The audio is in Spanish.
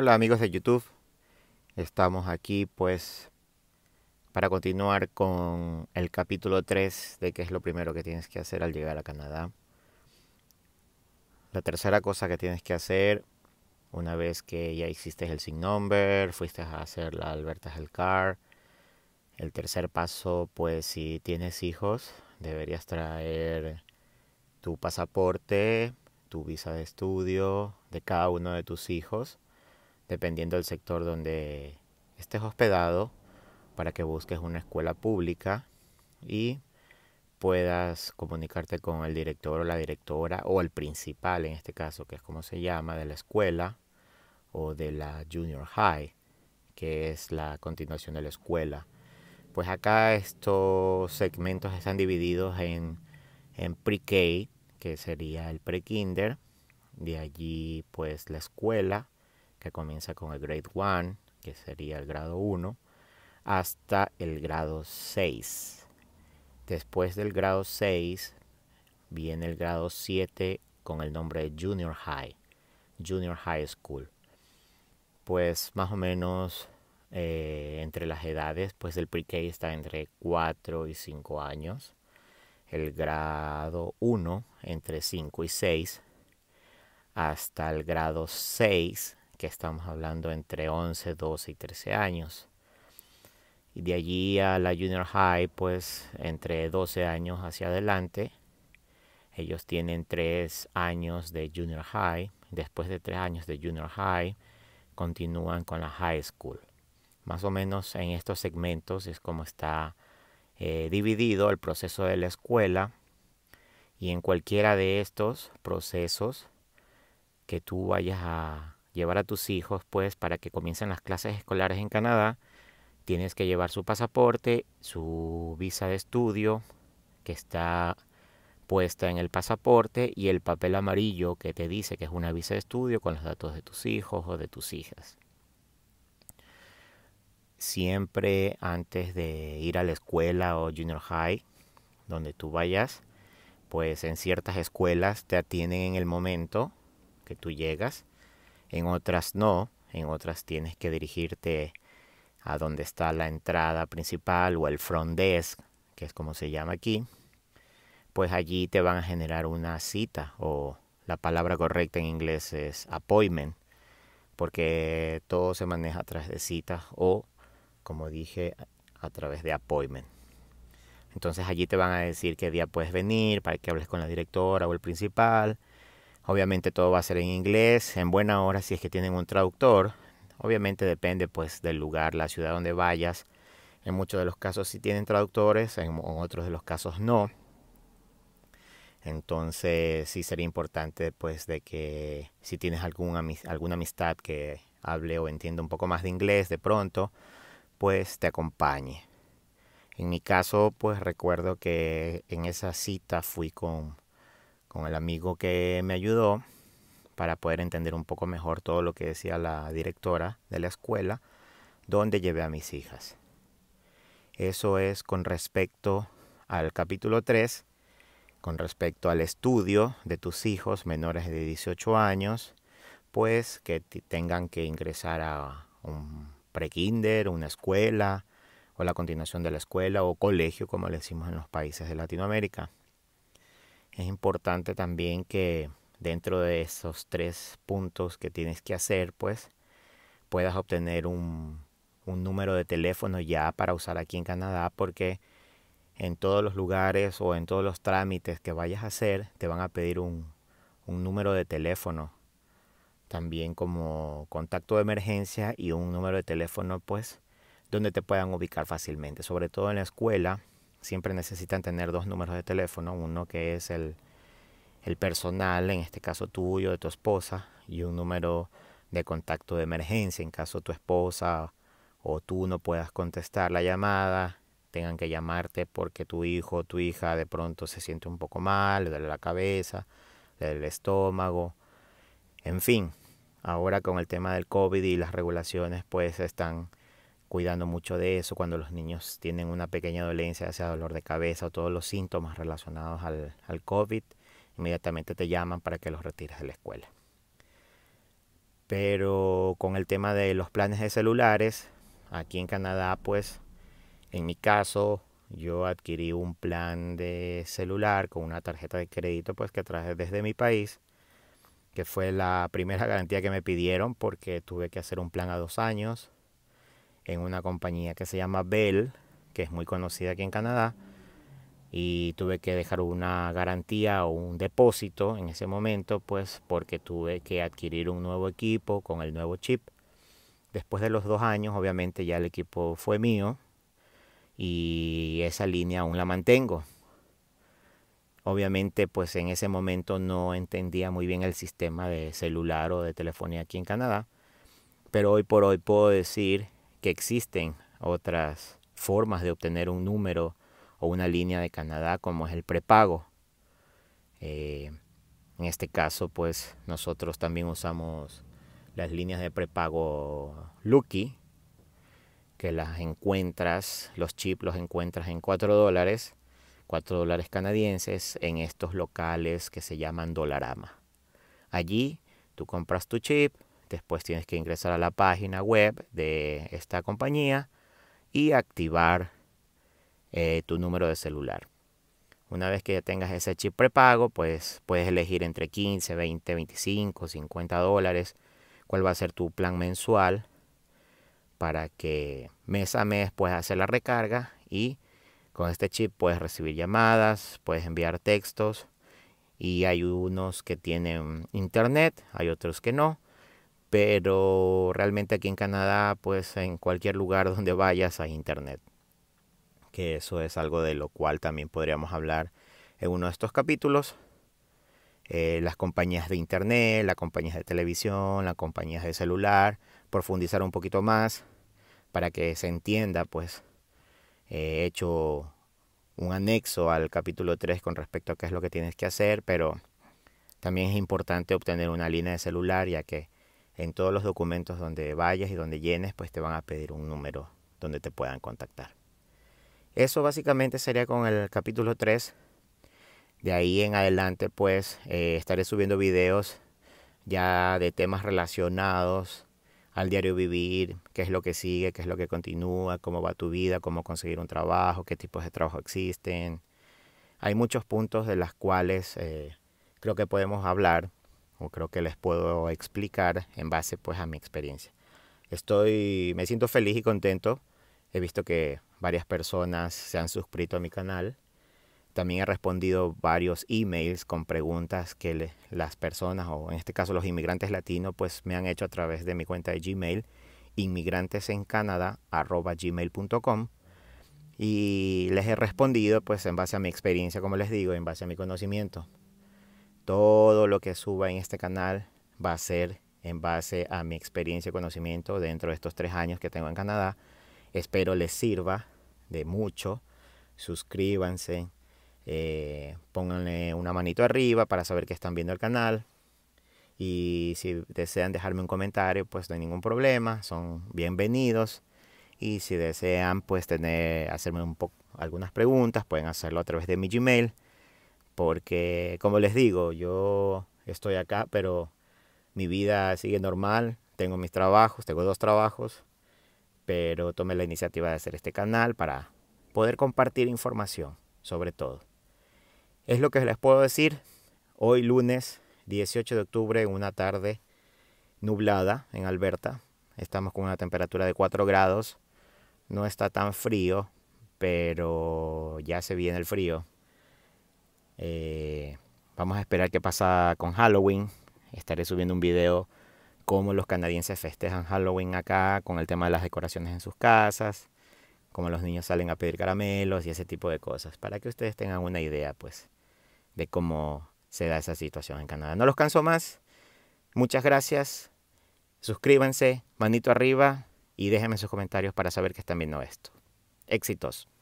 Hola amigos de YouTube, estamos aquí pues para continuar con el capítulo 3 de qué es lo primero que tienes que hacer al llegar a Canadá. La tercera cosa que tienes que hacer una vez que ya hiciste el SIN number, fuiste a hacer la Alberta Health Car. El tercer paso pues si tienes hijos deberías traer tu pasaporte, tu visa de estudio de cada uno de tus hijos dependiendo del sector donde estés hospedado, para que busques una escuela pública y puedas comunicarte con el director o la directora o el principal en este caso, que es como se llama, de la escuela o de la junior high, que es la continuación de la escuela. Pues acá estos segmentos están divididos en, pre-K, que sería el pre-kinder, de allí pues la escuela, que comienza con el grade 1, que sería el grado 1, hasta el grado 6. Después del grado 6 viene el grado 7 con el nombre de Junior High, Junior High School. Pues más o menos eh, entre las edades, pues el pre-K está entre 4 y 5 años, el grado 1 entre 5 y 6, hasta el grado 6 que estamos hablando entre 11, 12 y 13 años. Y de allí a la junior high, pues entre 12 años hacia adelante, ellos tienen tres años de junior high. Después de tres años de junior high, continúan con la high school. Más o menos en estos segmentos es como está eh, dividido el proceso de la escuela. Y en cualquiera de estos procesos que tú vayas a llevar a tus hijos pues para que comiencen las clases escolares en Canadá, tienes que llevar su pasaporte, su visa de estudio que está puesta en el pasaporte y el papel amarillo que te dice que es una visa de estudio con los datos de tus hijos o de tus hijas. Siempre antes de ir a la escuela o junior high, donde tú vayas, pues en ciertas escuelas te atienden en el momento que tú llegas en otras no, en otras tienes que dirigirte a donde está la entrada principal o el front desk, que es como se llama aquí, pues allí te van a generar una cita o la palabra correcta en inglés es appointment, porque todo se maneja a través de citas o, como dije, a través de appointment. Entonces allí te van a decir qué día puedes venir para que hables con la directora o el principal Obviamente todo va a ser en inglés, en buena hora si es que tienen un traductor. Obviamente depende pues del lugar, la ciudad donde vayas. En muchos de los casos sí tienen traductores, en otros de los casos no. Entonces sí sería importante pues de que si tienes algún, alguna amistad que hable o entienda un poco más de inglés de pronto, pues te acompañe. En mi caso pues recuerdo que en esa cita fui con con el amigo que me ayudó para poder entender un poco mejor todo lo que decía la directora de la escuela, donde llevé a mis hijas. Eso es con respecto al capítulo 3, con respecto al estudio de tus hijos menores de 18 años, pues que tengan que ingresar a un prekinder, una escuela, o la continuación de la escuela o colegio, como le decimos en los países de Latinoamérica es importante también que dentro de esos tres puntos que tienes que hacer, pues puedas obtener un, número de teléfono ya para usar aquí en Canadá, porque en todos los lugares o en todos los trámites que vayas a hacer, te van a pedir un, un número de teléfono, también como contacto de emergencia y un número de teléfono, pues, donde te puedan ubicar fácilmente, sobre todo en la escuela siempre necesitan tener dos números de teléfono, uno que es el, el personal, en este caso tuyo, de tu esposa, y un número de contacto de emergencia en caso tu esposa o tú no puedas contestar la llamada, tengan que llamarte porque tu hijo o tu hija de pronto se siente un poco mal, le duele la cabeza, le duele el estómago, en fin, ahora con el tema del COVID y las regulaciones pues están cuidando mucho de eso cuando los niños tienen una pequeña dolencia, ya sea dolor de cabeza o todos los síntomas relacionados al, al COVID, inmediatamente te llaman para que los retires de la escuela. Pero con el tema de los planes de celulares, aquí en Canadá, pues en mi caso, yo adquirí un plan de celular con una tarjeta de crédito pues que traje desde mi país, que fue la primera garantía que me pidieron porque tuve que hacer un plan a dos años en una compañía que se llama Bell, que es muy conocida aquí en Canadá, y tuve que dejar una garantía o un depósito en ese momento, pues porque tuve que adquirir un nuevo equipo con el nuevo chip. Después de los dos años, obviamente ya el equipo fue mío y esa línea aún la mantengo. Obviamente, pues en ese momento no entendía muy bien el sistema de celular o de telefonía aquí en Canadá, pero hoy por hoy puedo decir que existen otras formas de obtener un número o una línea de Canadá como es el prepago. Eh, en este caso, pues nosotros también usamos las líneas de prepago Lucky, que las encuentras, los chips los encuentras en 4 dólares, 4 dólares canadienses, en estos locales que se llaman Dolarama. Allí tú compras tu chip, Después tienes que ingresar a la página web de esta compañía y activar eh, tu número de celular. Una vez que ya tengas ese chip prepago, pues puedes elegir entre 15, 20, 25, 50 dólares, cuál va a ser tu plan mensual para que mes a mes puedas hacer la recarga y con este chip puedes recibir llamadas, puedes enviar textos y hay unos que tienen internet, hay otros que no pero realmente aquí en Canadá, pues en cualquier lugar donde vayas hay internet. Que eso es algo de lo cual también podríamos hablar en uno de estos capítulos. Eh, las compañías de internet, las compañías de televisión, las compañías de celular, profundizar un poquito más para que se entienda, pues eh, he hecho un anexo al capítulo 3 con respecto a qué es lo que tienes que hacer, pero también es importante obtener una línea de celular ya que en todos los documentos donde vayas y donde llenes, pues te van a pedir un número donde te puedan contactar. Eso básicamente sería con el capítulo 3. De ahí en adelante, pues eh, estaré subiendo videos ya de temas relacionados al diario vivir, qué es lo que sigue, qué es lo que continúa, cómo va tu vida, cómo conseguir un trabajo, qué tipos de trabajo existen. Hay muchos puntos de los cuales eh, creo que podemos hablar o creo que les puedo explicar en base pues a mi experiencia. Estoy, me siento feliz y contento. He visto que varias personas se han suscrito a mi canal. También he respondido varios emails con preguntas que las personas, o en este caso los inmigrantes latinos, pues me han hecho a través de mi cuenta de Gmail, inmigrantesencanada.gmail.com. Y les he respondido pues en base a mi experiencia, como les digo, en base a mi conocimiento todo lo que suba en este canal va a ser en base a mi experiencia y conocimiento dentro de estos tres años que tengo en Canadá. Espero les sirva de mucho. Suscríbanse, eh, pónganle una manito arriba para saber que están viendo el canal. Y si desean dejarme un comentario, pues no hay ningún problema, son bienvenidos. Y si desean, pues tener, hacerme un algunas preguntas, pueden hacerlo a través de mi Gmail porque como les digo, yo estoy acá, pero mi vida sigue normal, tengo mis trabajos, tengo dos trabajos, pero tomé la iniciativa de hacer este canal para poder compartir información, sobre todo. Es lo que les puedo decir hoy lunes 18 de octubre, una tarde nublada en Alberta. Estamos con una temperatura de 4 grados. No está tan frío, pero ya se viene el frío. Eh, vamos a esperar qué pasa con Halloween. Estaré subiendo un video cómo los canadienses festejan Halloween acá con el tema de las decoraciones en sus casas, cómo los niños salen a pedir caramelos y ese tipo de cosas, para que ustedes tengan una idea pues de cómo se da esa situación en Canadá. No los canso más. Muchas gracias. Suscríbanse, manito arriba y déjenme sus comentarios para saber que están viendo esto. Éxitos.